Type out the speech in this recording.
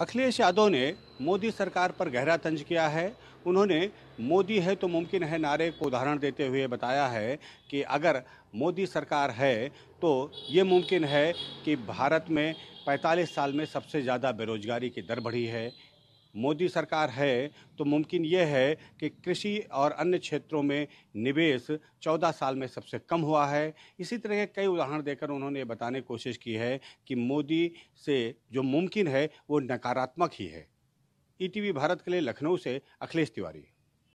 अखिलेश यादव ने मोदी सरकार पर गहरा तंज किया है उन्होंने मोदी है तो मुमकिन है नारे को उदाहरण देते हुए बताया है कि अगर मोदी सरकार है तो ये मुमकिन है कि भारत में 45 साल में सबसे ज़्यादा बेरोजगारी की दर बढ़ी है मोदी सरकार है तो मुमकिन ये है कि कृषि और अन्य क्षेत्रों में निवेश 14 साल में सबसे कम हुआ है इसी तरह के कई उदाहरण देकर उन्होंने बताने की कोशिश की है कि मोदी से जो मुमकिन है वो नकारात्मक ही है ईटीवी भारत के लिए लखनऊ से अखिलेश तिवारी